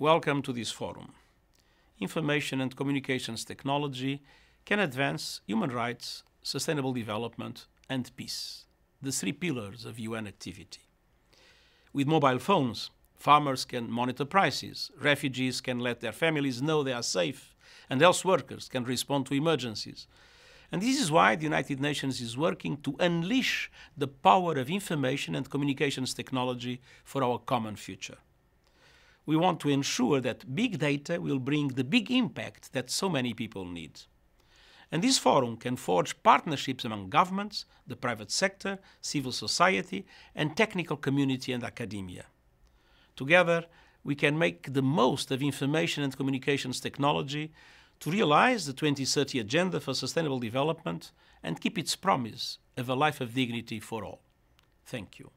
Welcome to this forum. Information and communications technology can advance human rights, sustainable development and peace, the three pillars of UN activity. With mobile phones, farmers can monitor prices, refugees can let their families know they are safe, and health workers can respond to emergencies. And this is why the United Nations is working to unleash the power of information and communications technology for our common future we want to ensure that big data will bring the big impact that so many people need. And this forum can forge partnerships among governments, the private sector, civil society, and technical community and academia. Together, we can make the most of information and communications technology to realize the 2030 Agenda for Sustainable Development and keep its promise of a life of dignity for all. Thank you.